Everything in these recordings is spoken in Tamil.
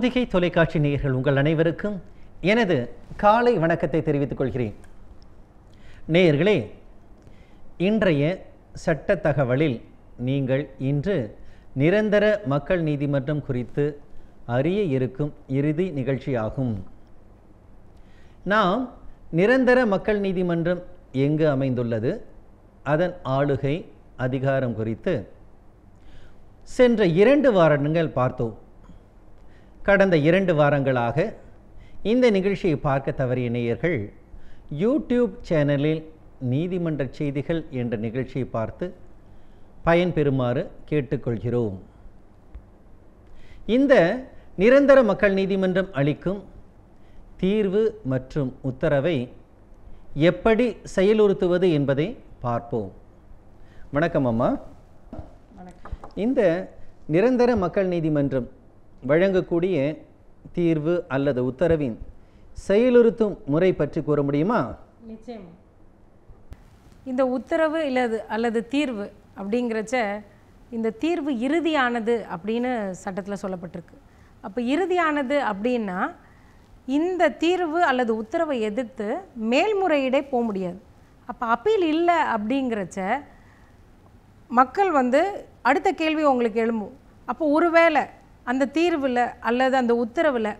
பொதிகை தொலைக்காட்சி நேயர்கள் உங்கள் அனைவருக்கும் எனது காலை வணக்கத்தை தெரிவித்துக் கொள்கிறேன் நேயர்களே இன்றைய சட்ட தகவலில் நீங்கள் இன்று நிரந்தர மக்கள் நீதிமன்றம் குறித்து அறிய இருக்கும் இறுதி நிகழ்ச்சியாகும் நாம் நிரந்தர மக்கள் நீதிமன்றம் எங்கு அமைந்துள்ளது அதன் ஆளுகை அதிகாரம் குறித்து சென்ற இரண்டு வாரங்கள் பார்த்தோம் கடந்த இரண்டு வாரங்களாக இந்த நிகழ்ச்சியை பார்க்க தவறிய நேயர்கள் யூடியூப் சேனலில் நீதிமன்ற செய்திகள் என்ற நிகழ்ச்சியை பார்த்து பயன்பெறுமாறு கேட்டுக்கொள்கிறோம் இந்த நிரந்தர மக்கள் நீதிமன்றம் அளிக்கும் தீர்வு மற்றும் உத்தரவை எப்படி செயலுறுத்துவது என்பதை பார்ப்போம் வணக்கம் அம்மா இந்த நிரந்தர மக்கள் நீதிமன்றம் வழங்கக்கூடிய தீர்வு அல்லது உத்தரவின் செயலுறுத்தும் முறை பற்றி கூற முடியுமா நிச்சயம் இந்த உத்தரவு இல்லது அல்லது தீர்வு அப்படிங்கிறச்ச இந்த தீர்வு இறுதியானது அப்படின்னு சட்டத்தில் சொல்லப்பட்டிருக்கு அப்போ இறுதியானது அப்படின்னா இந்த தீர்வு அல்லது உத்தரவை எதிர்த்து மேல்முறையீடே போக முடியாது அப்போ அப்பீல் இல்லை அப்படிங்கிறச்ச மக்கள் வந்து அடுத்த கேள்வி உங்களுக்கு எழும்பும் அப்போ ஒருவேளை அந்த தீர்வில் அல்லது அந்த உத்தரவில்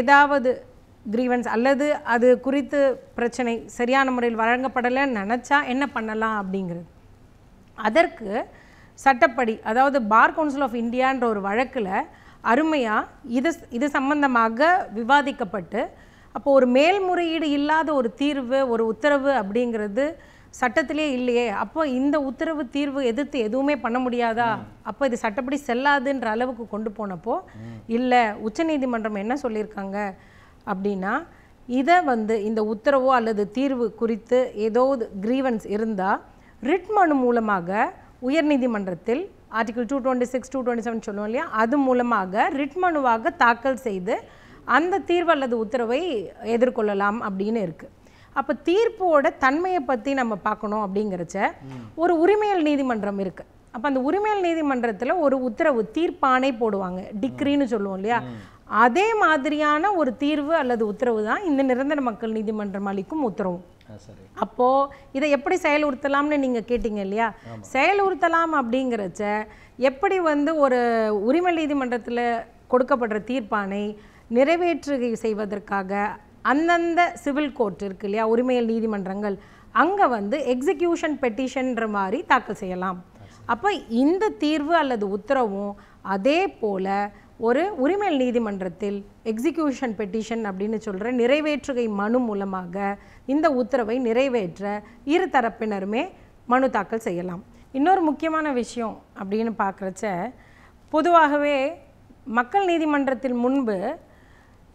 ஏதாவது கிரீவன்ஸ் அல்லது அது குறித்து பிரச்சனை சரியான முறையில் வழங்கப்படலைன்னு நினச்சா என்ன பண்ணலாம் அப்படிங்கிறது அதற்கு சட்டப்படி அதாவது பார் கவுன்சில் ஆஃப் இந்தியான்ற ஒரு வழக்கில் அருமையாக இது இது சம்பந்தமாக விவாதிக்கப்பட்டு அப்போது ஒரு மேல்முறையீடு இல்லாத ஒரு தீர்வு ஒரு உத்தரவு அப்படிங்கிறது சட்டத்திலே இல்லையே அப்போ இந்த உத்தரவு தீர்வு எதிர்த்து எதுவுமே பண்ண முடியாதா அப்போ இது சட்டப்படி செல்லாதுன்ற அளவுக்கு கொண்டு போனப்போ இல்லை உச்சநீதிமன்றம் என்ன சொல்லியிருக்காங்க அப்படின்னா இதை வந்து இந்த உத்தரவோ அல்லது தீர்வு குறித்து ஏதோ கிரீவன்ஸ் இருந்தால் ரிட் மனு மூலமாக உயர்நீதிமன்றத்தில் article two twenty six two twenty seven சொல்லுவோம் இல்லையா அது மூலமாக ரிட் மனுவாக தாக்கல் செய்து அந்த தீர்வு அல்லது உத்தரவை எதிர்கொள்ளலாம் அப்படின்னு இருக்குது அப்போ தீர்ப்போட தன்மையை பற்றி நம்ம பார்க்கணும் அப்படிங்கிறச்ச ஒரு உரிமையல் நீதிமன்றம் இருக்குது அப்போ அந்த உரிமையல் நீதிமன்றத்தில் ஒரு உத்தரவு தீர்ப்பானை போடுவாங்க டிக்ரின்னு சொல்லுவோம் இல்லையா அதே மாதிரியான ஒரு தீர்வு அல்லது உத்தரவு தான் இந்த நிரந்தர மக்கள் நீதிமன்றம் அளிக்கும் உத்தரவும் அப்போ இதை எப்படி செயலுறுத்தலாம்னு நீங்க கேட்டீங்க இல்லையா செயலுறுத்தலாம் அப்படிங்கிறச்ச எப்படி வந்து ஒரு உரிமை நீதிமன்றத்தில் கொடுக்கப்படுற தீர்ப்பானை நிறைவேற்று செய்வதற்காக அந்தந்த சிவில் கோர்ட் இருக்குது இல்லையா உரிமையல் நீதிமன்றங்கள் அங்கே வந்து எக்ஸிக்யூஷன் பெட்டிஷன்ற மாதிரி தாக்கல் செய்யலாம் அப்போ இந்த தீர்வு அல்லது உத்தரவும் அதே போல் ஒரு உரிமையல் நீதிமன்றத்தில் எக்ஸிக்யூஷன் பெட்டிஷன் அப்படின்னு சொல்கிற நிறைவேற்றுகை மனு மூலமாக இந்த உத்தரவை நிறைவேற்ற இரு தரப்பினருமே மனு தாக்கல் செய்யலாம் இன்னொரு முக்கியமான விஷயம் அப்படின்னு பார்க்குறச்ச பொதுவாகவே மக்கள் நீதிமன்றத்தில் முன்பு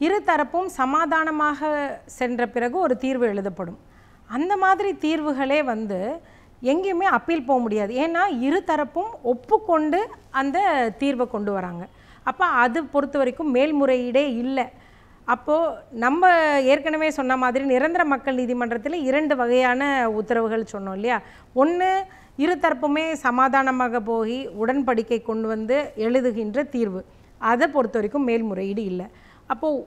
இருதரப்பும் சமாதானமாக சென்ற பிறகு ஒரு தீர்வு எழுதப்படும் அந்த மாதிரி தீர்வுகளே வந்து எங்கேயுமே அப்பீல் போக முடியாது ஏன்னா இருதரப்பும் ஒப்புக்கொண்டு அந்த தீர்வை கொண்டு வராங்க அப்போ அது பொறுத்த வரைக்கும் மேல்முறையீடே இல்லை அப்போது நம்ம ஏற்கனவே சொன்ன மாதிரி நிரந்தர மக்கள் நீதிமன்றத்தில் இரண்டு வகையான உத்தரவுகள் சொன்னோம் இல்லையா ஒன்று இருதரப்புமே சமாதானமாக போய் உடன்படிக்கை கொண்டு வந்து எழுதுகின்ற தீர்வு அதை பொறுத்த வரைக்கும் மேல்முறையீடு இல்லை அப்போது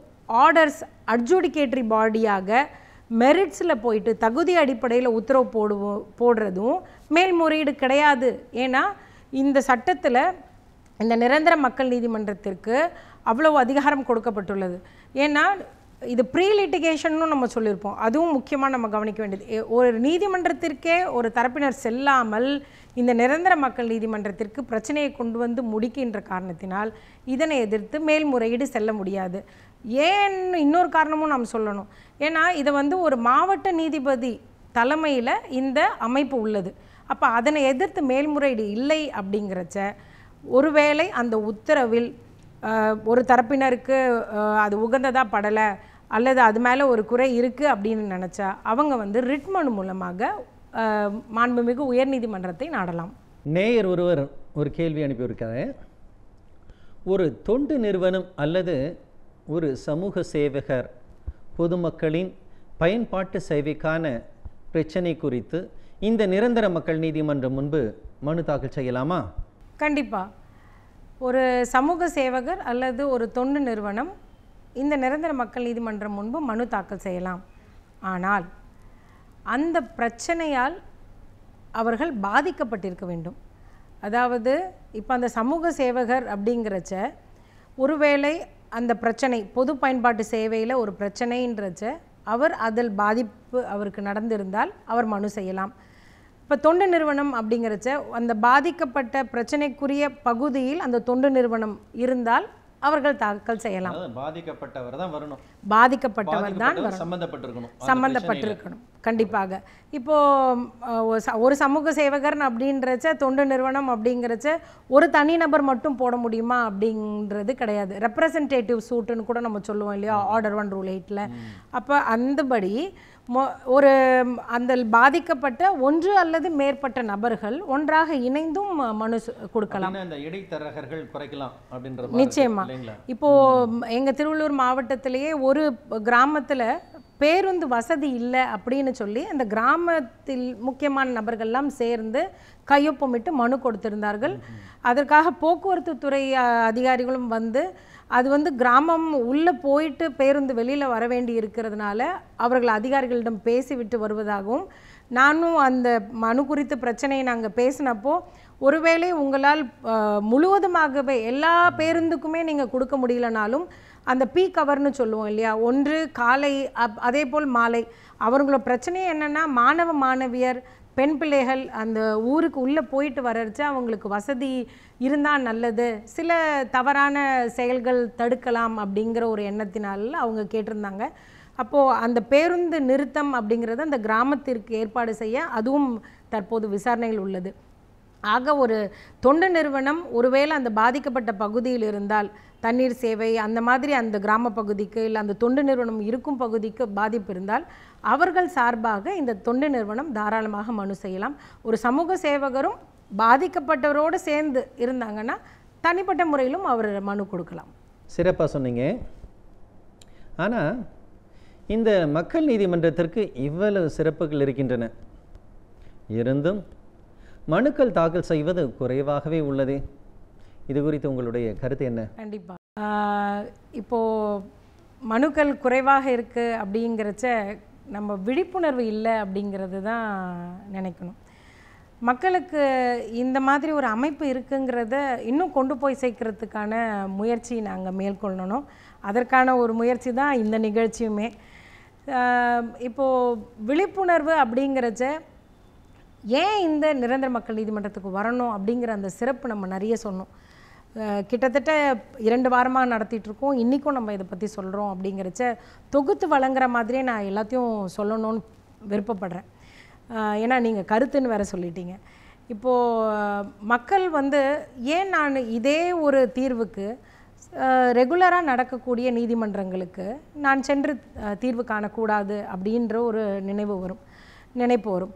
ஆர்டர்ஸ் அட்ஜூடிகேட்ரி பாடியாக மெரிட்ஸில் போயிட்டு தகுதி அடிப்படையில் உத்தரவு போடுவோம் போடுறதும் மேல்முறையீடு கிடையாது ஏன்னா இந்த சட்டத்தில் இந்த நிரந்தர மக்கள் நீதிமன்றத்திற்கு அவ்வளவு அதிகாரம் கொடுக்கப்பட்டுள்ளது ஏன்னா இது ப்ரீ லிட்டிகேஷன்னு நம்ம சொல்லியிருப்போம் அதுவும் முக்கியமாக நம்ம கவனிக்க வேண்டியது ஒரு நீதிமன்றத்திற்கே ஒரு தரப்பினர் செல்லாமல் இந்த நிரந்தர மக்கள் நீதிமன்றத்திற்கு பிரச்சனையை கொண்டு வந்து முடிக்கின்ற காரணத்தினால் இதனை எதிர்த்து மேல்முறையீடு செல்ல முடியாது ஏன்னு இன்னொரு காரணமும் நாம் சொல்லணும் ஏன்னா இதை வந்து ஒரு மாவட்ட நீதிபதி தலைமையில் இந்த அமைப்பு உள்ளது அப்போ அதனை எதிர்த்து மேல்முறையீடு இல்லை அப்படிங்கிறச்ச ஒருவேளை அந்த உத்தரவில் ஒரு தரப்பினருக்கு அது உகந்ததாக படலை அல்லது அது மேலே ஒரு குறை இருக்குது அப்படின்னு நினச்சா அவங்க வந்து மனு மூலமாக மாண்புமிகு உயர்நீதிமன்றத்தை நாடலாம் நேயர் ஒருவர் ஒரு கேள்வி அனுப்பியிருக்காரு ஒரு தொண்டு நிறுவனம் அல்லது ஒரு சமூக சேவகர் பொதுமக்களின் பயன்பாட்டு சேவைக்கான பிரச்சனை குறித்து இந்த நிரந்தர மக்கள் நீதிமன்றம் முன்பு மனு தாக்கல் செய்யலாமா கண்டிப்பாக ஒரு சமூக சேவகர் அல்லது ஒரு தொண்டு நிறுவனம் இந்த நிரந்தர மக்கள் நீதிமன்றம் முன்பு மனு தாக்கல் செய்யலாம் ஆனால் அந்த பிரச்சனையால் அவர்கள் பாதிக்கப்பட்டிருக்க வேண்டும் அதாவது இப்போ அந்த சமூக சேவகர் அப்படிங்கிறச்ச ஒருவேளை அந்த பிரச்சனை பொது பயன்பாட்டு சேவையில் ஒரு பிரச்சனைன்றச்ச அவர் அதில் பாதிப்பு அவருக்கு நடந்திருந்தால் அவர் மனு செய்யலாம் இப்போ தொண்டு நிறுவனம் அப்படிங்கிறச்ச அந்த பாதிக்கப்பட்ட பிரச்சனைக்குரிய பகுதியில் அந்த தொண்டு நிறுவனம் இருந்தால் அவர்கள் தாக்கல் செய்யலாம் பாதிக்கப்பட்டவர் தான் வரணும் பாதிக்கப்பட்டவர் தான் சம்பந்தப்பட்டிருக்கணும் கண்டிப்பாக இப்போது ஒரு சமூக சேவகர் அப்படின்றச்ச தொண்டு நிறுவனம் அப்படிங்கிறச்ச ஒரு தனிநபர் மட்டும் போட முடியுமா அப்படின்றது கிடையாது ரெப்ரசன்டேட்டிவ் சூட்டுன்னு கூட நம்ம சொல்லுவோம் இல்லையா ஆர்டர் ஒன் ரூல் எயிட்டில் அப்போ அந்தபடி ஒரு அந்த பாதிக்கப்பட்ட ஒன்று அல்லது மேற்பட்ட நபர்கள் ஒன்றாக இணைந்தும் மனு கொடுக்கலாம் நிச்சயமா இப்போ எங்க திருவள்ளூர் மாவட்டத்திலேயே ஒரு கிராமத்துல பேருந்து வசதி இல்லை அப்படின்னு சொல்லி அந்த கிராமத்தில் முக்கியமான நபர்கள்லாம் சேர்ந்து கையொப்பமிட்டு மனு கொடுத்திருந்தார்கள் அதற்காக போக்குவரத்து துறை அதிகாரிகளும் வந்து அது வந்து கிராமம் உள்ளே போயிட்டு பேருந்து வெளியில் வர வேண்டி இருக்கிறதுனால அவர்கள் அதிகாரிகளிடம் பேசிவிட்டு வருவதாகவும் நானும் அந்த மனு குறித்த பிரச்சனையை நாங்கள் பேசினப்போ ஒருவேளை உங்களால் முழுவதுமாகவே எல்லா பேருந்துக்குமே நீங்கள் கொடுக்க முடியலனாலும் அந்த பீக் அவர்னு சொல்லுவோம் இல்லையா ஒன்று காலை அப் அதே போல் மாலை அவர்களோட பிரச்சனையே என்னென்னா மாணவ மாணவியர் பெண் பிள்ளைகள் அந்த ஊருக்கு உள்ளே போயிட்டு வரச்சு அவங்களுக்கு வசதி இருந்தால் நல்லது சில தவறான செயல்கள் தடுக்கலாம் அப்படிங்கிற ஒரு எண்ணத்தினால் அவங்க கேட்டிருந்தாங்க அப்போது அந்த பேருந்து நிறுத்தம் அப்படிங்கிறது அந்த கிராமத்திற்கு ஏற்பாடு செய்ய அதுவும் தற்போது விசாரணையில் உள்ளது ஆக ஒரு தொண்டு நிறுவனம் ஒருவேளை அந்த பாதிக்கப்பட்ட பகுதியில் இருந்தால் தண்ணீர் சேவை அந்த மாதிரி அந்த கிராம பகுதிக்கு இல்லை அந்த தொண்டு நிறுவனம் இருக்கும் பகுதிக்கு பாதிப்பு இருந்தால் அவர்கள் சார்பாக இந்த தொண்டு நிறுவனம் தாராளமாக மனு செய்யலாம் ஒரு சமூக சேவகரும் பாதிக்கப்பட்டவரோடு சேர்ந்து இருந்தாங்கன்னா தனிப்பட்ட முறையிலும் அவர் மனு கொடுக்கலாம் சிறப்பாக சொன்னீங்க ஆனால் இந்த மக்கள் நீதிமன்றத்திற்கு இவ்வளவு சிறப்புகள் இருக்கின்றன இருந்தும் மனுக்கள் தாக்கல் செய்வது குறைவாகவே உள்ளது இது குறித்து உங்களுடைய கருத்து என்ன கண்டிப்பாக இப்போது மனுக்கள் குறைவாக இருக்குது அப்படிங்கிறச்ச நம்ம விழிப்புணர்வு இல்லை அப்படிங்கிறது தான் நினைக்கணும் மக்களுக்கு இந்த மாதிரி ஒரு அமைப்பு இருக்குங்கிறத இன்னும் கொண்டு போய் சேர்க்கறதுக்கான முயற்சி நாங்கள் மேற்கொள்ளணும் அதற்கான ஒரு முயற்சி தான் இந்த நிகழ்ச்சியுமே இப்போது விழிப்புணர்வு அப்படிங்கிறச்ச ஏன் இந்த நிரந்தர மக்கள் நீதிமன்றத்துக்கு வரணும் அப்படிங்கிற அந்த சிறப்பு நம்ம நிறைய சொன்னோம் கிட்டத்தட்ட இரண்டு வாரமாக நடத்திட்டுருக்கோம் இன்றைக்கும் நம்ம இதை பற்றி சொல்கிறோம் அப்படிங்கிறச்ச தொகுத்து வழங்குற மாதிரியே நான் எல்லாத்தையும் சொல்லணும்னு விருப்பப்படுறேன் ஏன்னா நீங்கள் கருத்துன்னு வேறு சொல்லிட்டீங்க இப்போது மக்கள் வந்து ஏன் நான் இதே ஒரு தீர்வுக்கு ரெகுலராக நடக்கக்கூடிய நீதிமன்றங்களுக்கு நான் சென்று தீர்வு காணக்கூடாது அப்படின்ற ஒரு நினைவு வரும் நினைப்பு வரும்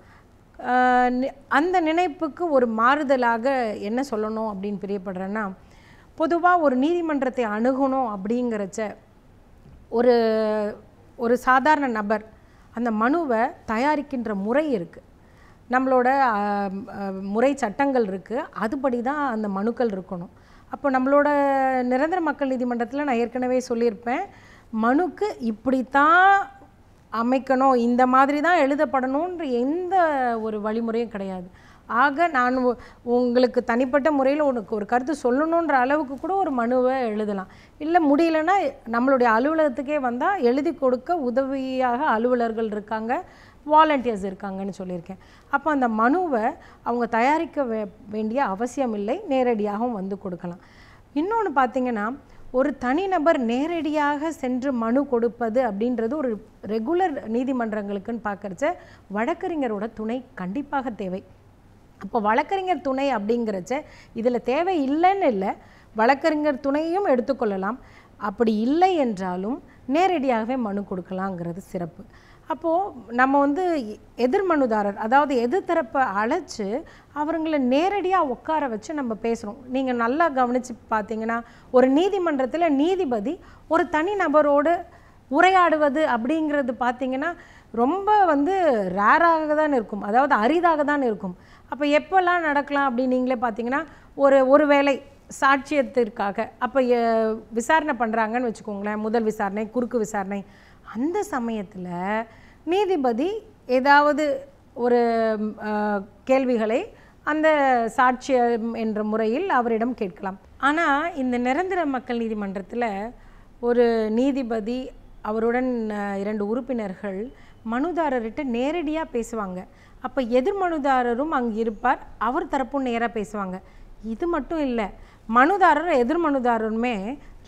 அந்த நினைப்புக்கு ஒரு மாறுதலாக என்ன சொல்லணும் அப்படின்னு பிரியப்படுறேன்னா பொதுவாக ஒரு நீதிமன்றத்தை அணுகணும் அப்படிங்கிறச்ச ஒரு ஒரு சாதாரண நபர் அந்த மனுவை தயாரிக்கின்ற முறை இருக்குது நம்மளோட முறை சட்டங்கள் இருக்குது அதுபடி தான் அந்த மனுக்கள் இருக்கணும் அப்போ நம்மளோட நிரந்தர மக்கள் நீதிமன்றத்தில் நான் ஏற்கனவே சொல்லியிருப்பேன் மனுக்கு இப்படித்தான் அமைக்கணும் இந்த மாதிரி தான் எழுதப்படணுன்ற எந்த ஒரு வழிமுறையும் கிடையாது ஆக நான் உங்களுக்கு தனிப்பட்ட முறையில் உனக்கு ஒரு கருத்து சொல்லணுன்ற அளவுக்கு கூட ஒரு மனுவை எழுதலாம் இல்லை முடியலன்னா நம்மளுடைய அலுவலகத்துக்கே வந்தால் எழுதி கொடுக்க உதவியாக அலுவலர்கள் இருக்காங்க வாலண்டியர்ஸ் இருக்காங்கன்னு சொல்லியிருக்கேன் அப்போ அந்த மனுவை அவங்க தயாரிக்க வே வேண்டிய அவசியம் இல்லை நேரடியாகவும் வந்து கொடுக்கலாம் இன்னொன்று பார்த்திங்கன்னா ஒரு தனிநபர் நேரடியாக சென்று மனு கொடுப்பது அப்படின்றது ஒரு ரெகுலர் நீதிமன்றங்களுக்குன்னு பார்க்குறச்ச வழக்கறிஞரோட துணை கண்டிப்பாக தேவை அப்போ வழக்கறிஞர் துணை அப்படிங்கிறச்ச இதில் தேவை இல்லைன்னு இல்லை வழக்கறிஞர் துணையும் எடுத்துக்கொள்ளலாம் அப்படி இல்லை என்றாலும் நேரடியாகவே மனு கொடுக்கலாங்கிறது சிறப்பு அப்போது நம்ம வந்து எதிர்மனுதாரர் அதாவது எதிர்த்தரப்பை அழைச்சி அவங்கள நேரடியாக உட்கார வச்சு நம்ம பேசுகிறோம் நீங்கள் நல்லா கவனித்து பார்த்தீங்கன்னா ஒரு நீதிமன்றத்தில் நீதிபதி ஒரு தனி நபரோடு உரையாடுவது அப்படிங்கிறது பார்த்திங்கன்னா ரொம்ப வந்து ரேராக தான் இருக்கும் அதாவது அரிதாக தான் இருக்கும் அப்போ எப்போல்லாம் நடக்கலாம் அப்படின்னு நீங்களே பார்த்தீங்கன்னா ஒரு ஒரு வேலை சாட்சியத்திற்காக அப்போ விசாரணை பண்ணுறாங்கன்னு வச்சுக்கோங்களேன் முதல் விசாரணை குறுக்கு விசாரணை அந்த சமயத்தில் நீதிபதி ஏதாவது ஒரு கேள்விகளை அந்த சாட்சியம் என்ற முறையில் அவரிடம் கேட்கலாம் ஆனால் இந்த நிரந்தர மக்கள் நீதிமன்றத்தில் ஒரு நீதிபதி அவருடன் இரண்டு உறுப்பினர்கள் மனுதாரர்கிட்ட நேரடியாக பேசுவாங்க அப்போ எதிர் மனுதாரரும் அங்கே இருப்பார் அவர் தரப்பும் நேராக பேசுவாங்க இது மட்டும் இல்லை மனுதாரர் எதிர் மனுதாரருமே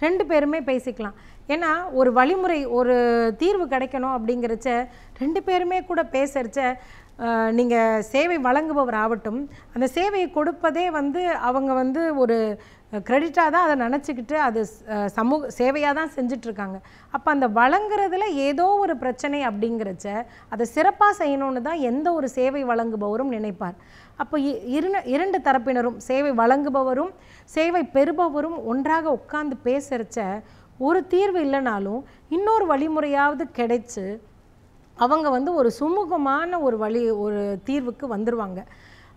ரெண்டு பேருமே பேசிக்கலாம் ஏன்னா ஒரு வழிமுறை ஒரு தீர்வு கிடைக்கணும் அப்படிங்கிறச்ச ரெண்டு பேருமே கூட பேசுகிறச்ச நீங்கள் சேவை வழங்குபவர் ஆகட்டும் அந்த சேவையை கொடுப்பதே வந்து அவங்க வந்து ஒரு கிரெடிட்டாக தான் அதை நினச்சிக்கிட்டு அது சமூக சேவையாக தான் செஞ்சிட்ருக்காங்க அப்போ அந்த வழங்குறதுல ஏதோ ஒரு பிரச்சனை அப்படிங்கிறச்ச அதை சிறப்பாக செய்யணும்னு தான் எந்த ஒரு சேவை வழங்குபவரும் நினைப்பார் அப்போ இரண்டு தரப்பினரும் சேவை வழங்குபவரும் சேவை பெறுபவரும் ஒன்றாக உட்காந்து பேசுகிறச்ச ஒரு தீர்வு இல்லைனாலும் இன்னொரு வழிமுறையாவது கிடைச்சி அவங்க வந்து ஒரு சுமூகமான ஒரு வழி ஒரு தீர்வுக்கு வந்துடுவாங்க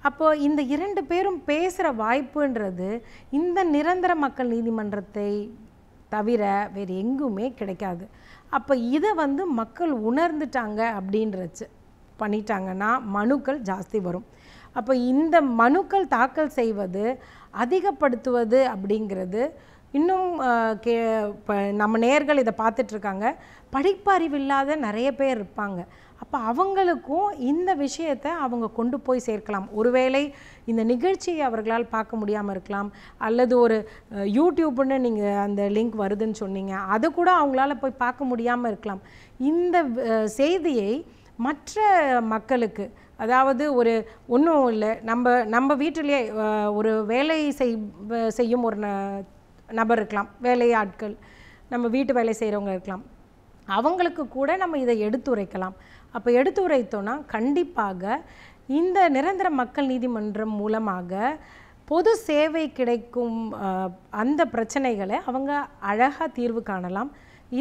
அப்போ இந்த இரண்டு பேரும் பேசுகிற வாய்ப்புன்றது இந்த நிரந்தர மக்கள் நீதிமன்றத்தை தவிர வேறு எங்குமே கிடைக்காது அப்போ இதை வந்து மக்கள் உணர்ந்துட்டாங்க அப்படின்றச்சு பண்ணிட்டாங்கன்னா மனுக்கள் ஜாஸ்தி வரும் அப்போ இந்த மனுக்கள் தாக்கல் செய்வது அதிகப்படுத்துவது அப்படிங்கிறது இன்னும் கே இப்போ நம்ம நேர்கள் இதை பார்த்துட்ருக்காங்க படிப்பறிவு இல்லாத நிறைய பேர் இருப்பாங்க அப்போ அவங்களுக்கும் இந்த விஷயத்தை அவங்க கொண்டு போய் சேர்க்கலாம் ஒருவேளை இந்த நிகழ்ச்சியை அவர்களால் பார்க்க முடியாமல் இருக்கலாம் அல்லது ஒரு யூடியூப்னு நீங்கள் அந்த லிங்க் வருதுன்னு சொன்னீங்க அதை கூட அவங்களால போய் பார்க்க முடியாமல் இருக்கலாம் இந்த செய்தியை மற்ற மக்களுக்கு அதாவது ஒரு ஒன்றும் இல்லை நம்ம நம்ம வீட்டிலேயே ஒரு வேலை செய் செய்யும் ஒரு நபர் இருக்கலாம் வேலையாட்கள் நம்ம வீட்டு வேலை செய்கிறவங்க இருக்கலாம் அவங்களுக்கு கூட நம்ம இதை எடுத்துரைக்கலாம் அப்போ எடுத்து உரைத்தோம்னா கண்டிப்பாக இந்த நிரந்தர மக்கள் நீதிமன்றம் மூலமாக பொது சேவை கிடைக்கும் அந்த பிரச்சனைகளை அவங்க அழகாக தீர்வு காணலாம்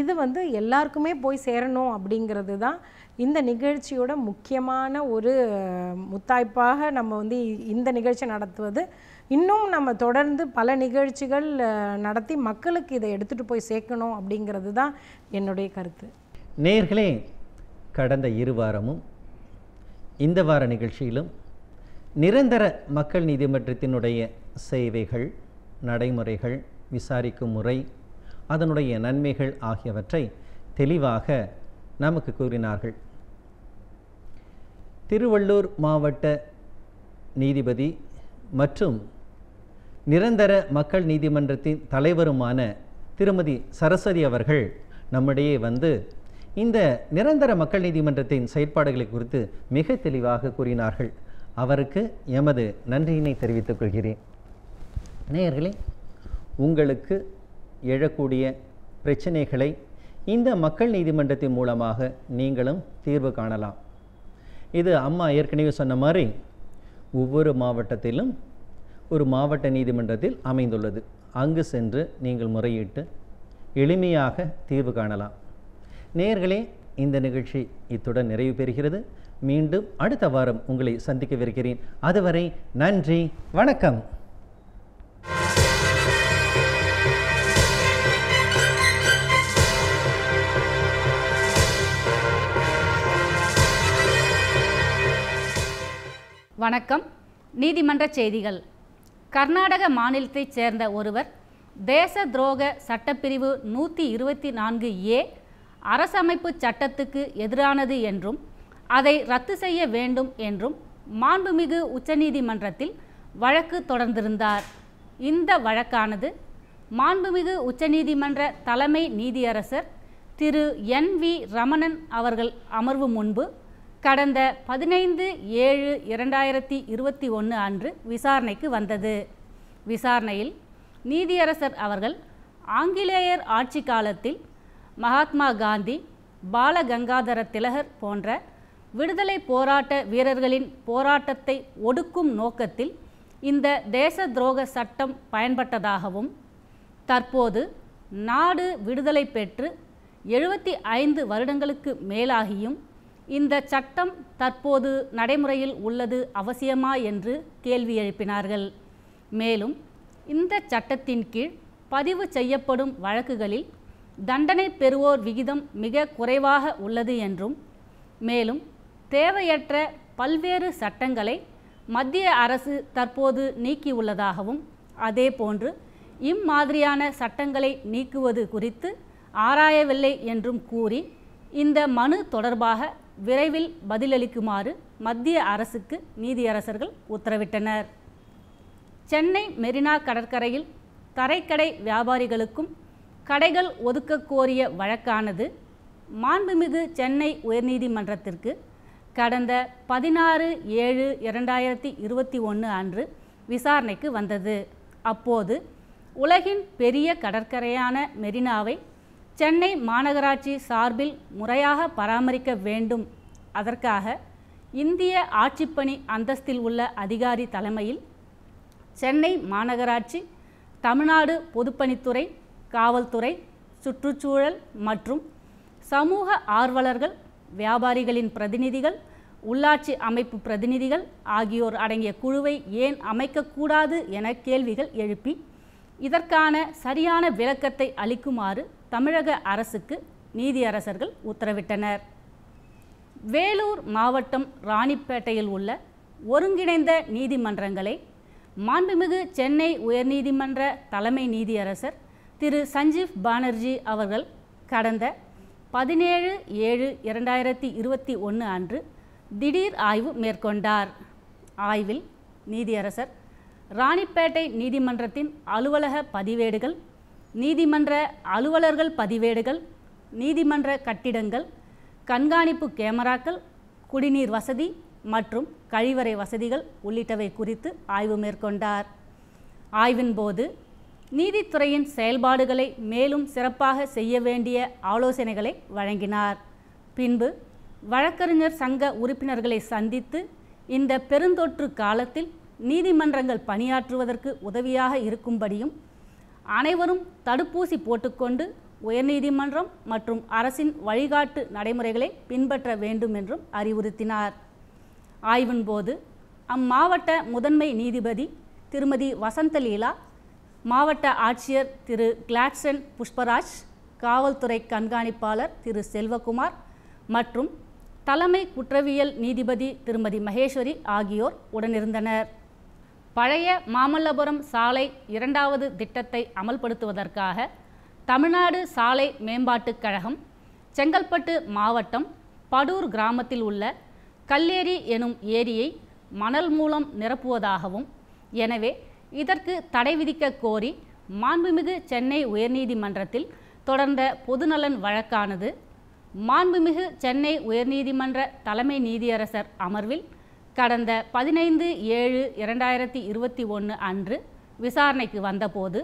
இது வந்து எல்லாருக்குமே போய் சேரணும் அப்படிங்கிறது தான் இந்த நிகழ்ச்சியோட முக்கியமான ஒரு முத்தாய்ப்பாக நம்ம வந்து இந்த நிகழ்ச்சி நடத்துவது இன்னும் நம்ம தொடர்ந்து பல நிகழ்ச்சிகள் நடத்தி மக்களுக்கு இதை எடுத்துகிட்டு போய் சேர்க்கணும் அப்படிங்கிறது தான் என்னுடைய கருத்து நேர்களே கடந்த இரு வாரமும் இந்த வார நிகழ்ச்சியிலும் நிரந்தர மக்கள் நீதிமன்றத்தினுடைய சேவைகள் நடைமுறைகள் விசாரிக்கும் முறை அதனுடைய நன்மைகள் ஆகியவற்றை தெளிவாக நமக்கு கூறினார்கள் திருவள்ளூர் மாவட்ட நீதிபதி மற்றும் நிரந்தர மக்கள் நீதிமன்றத்தின் தலைவருமான திருமதி சரஸ்வதி அவர்கள் நம்மிடையே வந்து இந்த நிரந்தர மக்கள் நீதிமன்றத்தின் செயற்பாடுகளை குறித்து மிக தெளிவாக கூறினார்கள் அவருக்கு எமது நன்றியினை தெரிவித்துக் கொள்கிறேன் நேயர்களே உங்களுக்கு எழக்கூடிய பிரச்சனைகளை இந்த மக்கள் நீதிமன்றத்தின் மூலமாக நீங்களும் தீர்வு காணலாம் இது அம்மா ஏற்கனவே சொன்ன மாதிரி ஒவ்வொரு மாவட்டத்திலும் ஒரு மாவட்ட நீதிமன்றத்தில் அமைந்துள்ளது அங்கு சென்று நீங்கள் முறையிட்டு எளிமையாக தீர்வு காணலாம் நேர்களே இந்த நிகழ்ச்சி இத்துடன் நிறைவு பெறுகிறது மீண்டும் அடுத்த வாரம் உங்களை சந்திக்கவிருக்கிறேன் அதுவரை நன்றி வணக்கம் வணக்கம் நீதிமன்ற செய்திகள் கர்நாடக மாநிலத்தைச் சேர்ந்த ஒருவர் தேச துரோக இருபத்தி நான்கு ஏ அரசமைப்பு சட்டத்துக்கு எதிரானது என்றும் அதை ரத்து செய்ய வேண்டும் என்றும் மாண்புமிகு உச்சநீதிமன்றத்தில் வழக்கு தொடர்ந்திருந்தார் இந்த வழக்கானது மாண்புமிகு உச்சநீதிமன்ற தலைமை நீதியரசர் திரு என் வி ரமணன் அவர்கள் அமர்வு முன்பு கடந்த பதினைந்து ஏழு இரண்டாயிரத்தி இருபத்தி ஒன்று அன்று விசாரணைக்கு வந்தது விசாரணையில் நீதியரசர் அவர்கள் ஆங்கிலேயர் ஆட்சி காலத்தில் மகாத்மா காந்தி பாலகங்காதர திலகர் போன்ற விடுதலை போராட்ட வீரர்களின் போராட்டத்தை ஒடுக்கும் நோக்கத்தில் இந்த தேச துரோக சட்டம் பயன்பட்டதாகவும் தற்போது நாடு விடுதலை பெற்று எழுபத்தி ஐந்து வருடங்களுக்கு மேலாகியும் இந்த சட்டம் தற்போது நடைமுறையில் உள்ளது அவசியமா என்று கேள்வி எழுப்பினார்கள் மேலும் இந்த சட்டத்தின் கீழ் பதிவு செய்யப்படும் வழக்குகளில் தண்டனை பெறுவோர் விகிதம் மிக குறைவாக உள்ளது என்றும் மேலும் தேவையற்ற பல்வேறு சட்டங்களை மத்திய அரசு தற்போது நீக்கியுள்ளதாகவும் அதேபோன்று இம்மாதிரியான சட்டங்களை நீக்குவது குறித்து ஆராயவில்லை என்றும் கூறி இந்த மனு தொடர்பாக விரைவில் பதிலளிக்குமாறு மத்திய அரசுக்கு நீதியரசர்கள் உத்தரவிட்டனர் சென்னை மெரினா கடற்கரையில் தரைக்கடை வியாபாரிகளுக்கும் கடைகள் ஒதுக்க கோரிய வழக்கானது மாண்புமிகு சென்னை உயர்நீதிமன்றத்திற்கு கடந்த பதினாறு ஏழு இரண்டாயிரத்தி இருபத்தி ஒன்று அன்று விசாரணைக்கு வந்தது அப்போது உலகின் பெரிய கடற்கரையான மெரினாவை சென்னை மாநகராட்சி சார்பில் முறையாக பராமரிக்க வேண்டும் அதற்காக இந்திய ஆட்சிப்பணி அந்தஸ்தில் உள்ள அதிகாரி தலைமையில் சென்னை மாநகராட்சி தமிழ்நாடு பொதுப்பணித்துறை காவல்துறை சுற்றுச்சூழல் மற்றும் சமூக ஆர்வலர்கள் வியாபாரிகளின் பிரதிநிதிகள் உள்ளாட்சி அமைப்பு பிரதிநிதிகள் ஆகியோர் அடங்கிய குழுவை ஏன் அமைக்கக்கூடாது என கேள்விகள் எழுப்பி இதற்கான சரியான விளக்கத்தை அளிக்குமாறு தமிழக அரசுக்கு நீதியரசர்கள் உத்தரவிட்டனர் வேலூர் மாவட்டம் ராணிப்பேட்டையில் உள்ள ஒருங்கிணைந்த நீதிமன்றங்களை மாண்புமிகு சென்னை உயர்நீதிமன்ற தலைமை நீதியரசர் திரு சஞ்சீவ் பானர்ஜி அவர்கள் கடந்த பதினேழு ஏழு இரண்டாயிரத்தி இருபத்தி ஒன்று அன்று திடீர் ஆய்வு மேற்கொண்டார் ஆய்வில் நீதியரசர் ராணிப்பேட்டை நீதிமன்றத்தின் அலுவலக பதிவேடுகள் நீதிமன்ற அலுவலர்கள் பதிவேடுகள் நீதிமன்ற கட்டிடங்கள் கண்காணிப்பு கேமராக்கள் குடிநீர் வசதி மற்றும் கழிவறை வசதிகள் உள்ளிட்டவை குறித்து ஆய்வு மேற்கொண்டார் ஆய்வின் போது நீதித்துறையின் செயல்பாடுகளை மேலும் சிறப்பாக செய்ய வேண்டிய ஆலோசனைகளை வழங்கினார் பின்பு வழக்கறிஞர் சங்க உறுப்பினர்களை சந்தித்து இந்த பெருந்தொற்று காலத்தில் நீதிமன்றங்கள் பணியாற்றுவதற்கு உதவியாக இருக்கும்படியும் அனைவரும் தடுப்பூசி போட்டுக்கொண்டு உயர்நீதிமன்றம் மற்றும் அரசின் வழிகாட்டு நடைமுறைகளை பின்பற்ற வேண்டும் என்றும் அறிவுறுத்தினார் ஆய்வின் போது அம்மாவட்ட முதன்மை நீதிபதி திருமதி வசந்தலீலா மாவட்ட ஆட்சியர் திரு கிளாட்சன் புஷ்பராஜ் காவல்துறை கண்காணிப்பாளர் திரு செல்வகுமார் மற்றும் தலைமை குற்றவியல் நீதிபதி திருமதி மகேஸ்வரி ஆகியோர் உடனிருந்தனர் பழைய மாமல்லபுரம் சாலை இரண்டாவது திட்டத்தை அமல்படுத்துவதற்காக தமிழ்நாடு சாலை மேம்பாட்டுக் கழகம் செங்கல்பட்டு மாவட்டம் படூர் கிராமத்தில் உள்ள கல்லேரி எனும் ஏரியை மணல் மூலம் நிரப்புவதாகவும் எனவே இதற்கு தடை விதிக்க கோரி மாண்புமிகு சென்னை உயர்நீதிமன்றத்தில் தொடர்ந்த பொதுநலன் வழக்கானது மாண்புமிகு சென்னை உயர்நீதிமன்ற தலைமை நீதியரசர் அமர்வில் கடந்த பதினைந்து ஏழு இரண்டாயிரத்தி இருபத்தி ஒன்று அன்று விசாரணைக்கு வந்தபோது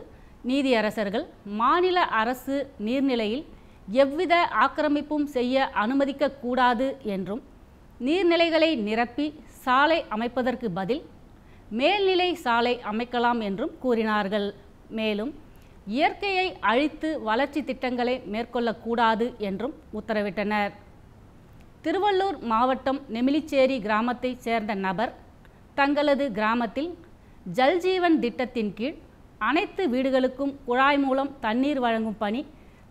நீதியரசர்கள் மாநில அரசு நீர்நிலையில் எவ்வித ஆக்கிரமிப்பும் செய்ய அனுமதிக்கக்கூடாது என்றும் நீர்நிலைகளை நிரப்பி சாலை அமைப்பதற்கு பதில் மேல்நிலை சாலை அமைக்கலாம் என்றும் கூறினார்கள் மேலும் இயற்கையை அழித்து வளர்ச்சி திட்டங்களை மேற்கொள்ளக்கூடாது என்றும் உத்தரவிட்டனர் திருவள்ளூர் மாவட்டம் நெமிலிச்சேரி கிராமத்தைச் சேர்ந்த நபர் தங்களது கிராமத்தில் ஜல்ஜீவன் திட்டத்தின் கீழ் அனைத்து வீடுகளுக்கும் குழாய் மூலம் தண்ணீர் வழங்கும் பணி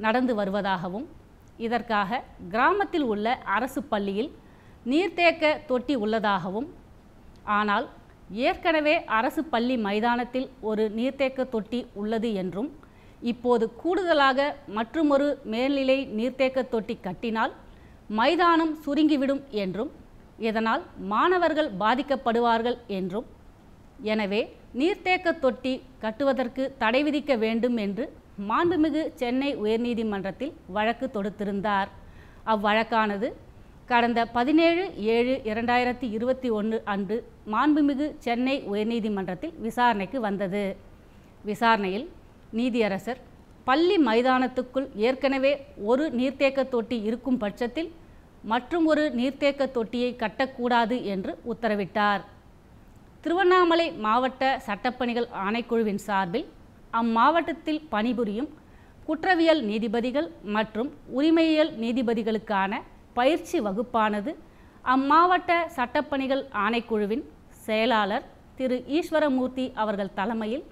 நடந்து வருவதாகவும் இதற்காக கிராமத்தில் உள்ள அரசு பள்ளியில் நீர்த்தேக்க தொட்டி உள்ளதாகவும் ஆனால் ஏற்கனவே அரசு பள்ளி மைதானத்தில் ஒரு நீர்த்தேக்க தொட்டி உள்ளது என்றும் இப்போது கூடுதலாக மற்றுமொரு மேல்நிலை நீர்த்தேக்க தொட்டி கட்டினால் மைதானம் சுருங்கிவிடும் என்றும் இதனால் மாணவர்கள் பாதிக்கப்படுவார்கள் என்றும் எனவே நீர்த்தேக்க தொட்டி கட்டுவதற்கு தடை விதிக்க வேண்டும் என்று மாண்புமிகு சென்னை உயர்நீதிமன்றத்தில் வழக்கு தொடுத்திருந்தார் அவ்வழக்கானது கடந்த பதினேழு ஏழு இரண்டாயிரத்தி இருபத்தி ஒன்று அன்று மாண்புமிகு சென்னை உயர்நீதிமன்றத்தில் விசாரணைக்கு வந்தது விசாரணையில் நீதியரசர் பள்ளி மைதானத்துக்குள் ஏற்கனவே ஒரு நீர்த்தேக்க தொட்டி இருக்கும் பட்சத்தில் மற்றும் ஒரு நீர்த்தேக்க தொட்டியை கட்டக்கூடாது என்று உத்தரவிட்டார் திருவண்ணாமலை மாவட்ட சட்டப்பணிகள் ஆணைக்குழுவின் சார்பில் அம்மாவட்டத்தில் பணிபுரியும் குற்றவியல் நீதிபதிகள் மற்றும் உரிமையியல் நீதிபதிகளுக்கான பயிற்சி வகுப்பானது அம்மாவட்ட சட்டப்பணிகள் ஆணைக்குழுவின் செயலாளர் திரு ஈஸ்வரமூர்த்தி அவர்கள் தலைமையில்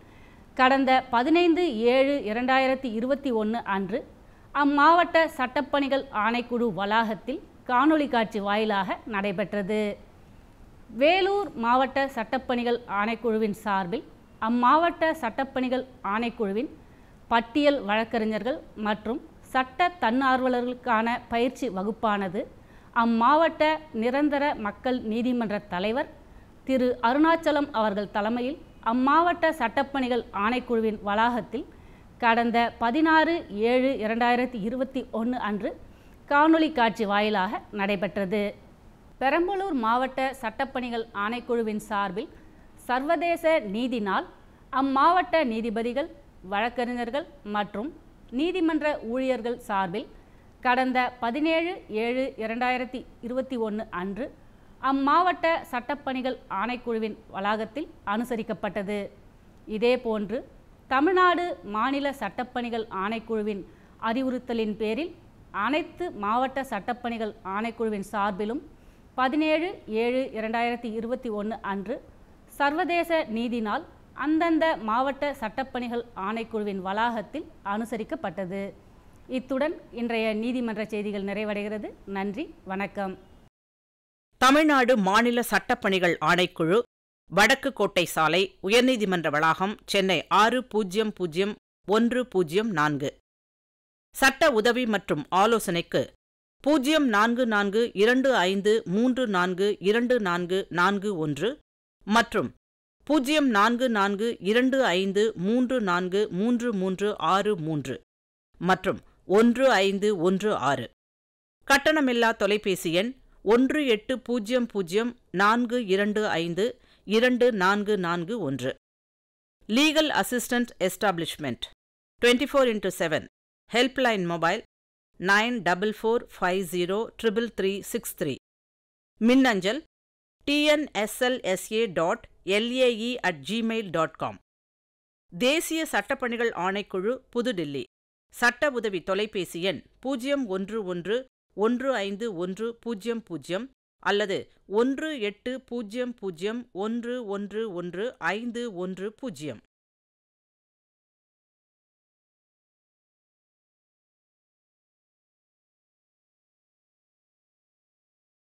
கடந்த பதினைந்து ஏழு இரண்டாயிரத்தி இருபத்தி ஒன்று அன்று அம்மாவட்ட சட்டப்பணிகள் ஆணைக்குழு வளாகத்தில் காணொளி காட்சி வாயிலாக நடைபெற்றது வேலூர் மாவட்ட சட்டப்பணிகள் ஆணைக்குழுவின் சார்பில் அம்மாவட்ட சட்டப்பணிகள் ஆணைக்குழுவின் பட்டியல் வழக்கறிஞர்கள் மற்றும் சட்ட தன்னார்வலர்களுக்கான பயிற்சி வகுப்பானது அம்மாவட்ட நிரந்தர மக்கள் நீதிமன்ற தலைவர் திரு அருணாச்சலம் அவர்கள் தலைமையில் அம்மாவட்ட சட்டப்பணிகள் ஆணைக்குழுவின் வளாகத்தில் கடந்த பதினாறு ஏழு இரண்டாயிரத்தி இருபத்தி ஒன்று அன்று காணொலி காட்சி வாயிலாக நடைபெற்றது பெரம்பலூர் மாவட்ட சட்டப்பணிகள் ஆணைக்குழுவின் சார்பில் சர்வதேச நீதி நாள் அம்மாவட்ட நீதிபதிகள் வழக்கறிஞர்கள் மற்றும் நீதிமன்ற ஊழியர்கள் சார்பில் கடந்த பதினேழு ஏழு இரண்டாயிரத்தி இருபத்தி ஒன்று அன்று அம்மாவட்ட சட்டப்பணிகள் ஆணைக்குழுவின் வளாகத்தில் அனுசரிக்கப்பட்டது இதேபோன்று தமிழ்நாடு மாநில சட்டப்பணிகள் ஆணைக்குழுவின் அறிவுறுத்தலின் பேரில் அனைத்து மாவட்ட சட்டப்பணிகள் ஆணைக்குழுவின் சார்பிலும் பதினேழு ஏழு இரண்டாயிரத்தி இருபத்தி ஒன்று அன்று சர்வதேச நீதி நாள் அந்தந்த மாவட்ட சட்டப்பணிகள் ஆணைக்குழுவின் வளாகத்தில் அனுசரிக்கப்பட்டது இத்துடன் இன்றைய நீதிமன்ற செய்திகள் நிறைவடைகிறது நன்றி வணக்கம் தமிழ்நாடு மாநில சட்டப்பணிகள் ஆணைக்குழு வடக்கு கோட்டை சாலை உயர்நீதிமன்ற வளாகம் சென்னை ஆறு பூஜ்ஜியம் பூஜ்ஜியம் ஒன்று பூஜ்ஜியம் நான்கு சட்ட உதவி மற்றும் ஆலோசனைக்கு பூஜ்ஜியம் நான்கு நான்கு இரண்டு ஐந்து மூன்று நான்கு இரண்டு நான்கு நான்கு ஒன்று மற்றும் பூஜ்ஜியம் நான்கு நான்கு இரண்டு ஐந்து மூன்று நான்கு மூன்று மூன்று ஆறு மூன்று மற்றும் ஒன்று ஐந்து ஒன்று ஆறு கட்டணமில்லா தொலைபேசி எண் ஒன்று எட்டு பூஜ்ஜியம் பூஜ்ஜியம் நான்கு இரண்டு ஐந்து இரண்டு நான்கு நான்கு ஒன்று legal assistant establishment twenty four into seven helpline mobile nine double four five zero triple three six three மின்னஞ்சல் TNSLSA dot LAE at Gmail dot com தேசிய சட்டப்பணிகள் ஆணைக்குழு புதுடில்லி சட்ட உதவி தொலைபேசி எண் பூஜ்ஜியம் ஒன்று ஒன்று ஒன்று ஐந்து ஒன்று பூஜ்ஜியம் பூஜ்ஜியம் அல்லது ஒன்று எட்டு பூஜ்ஜியம் பூஜ்ஜியம் ஒன்று ஒன்று ஒன்று ஐந்து ஒன்று பூஜ்ஜியம்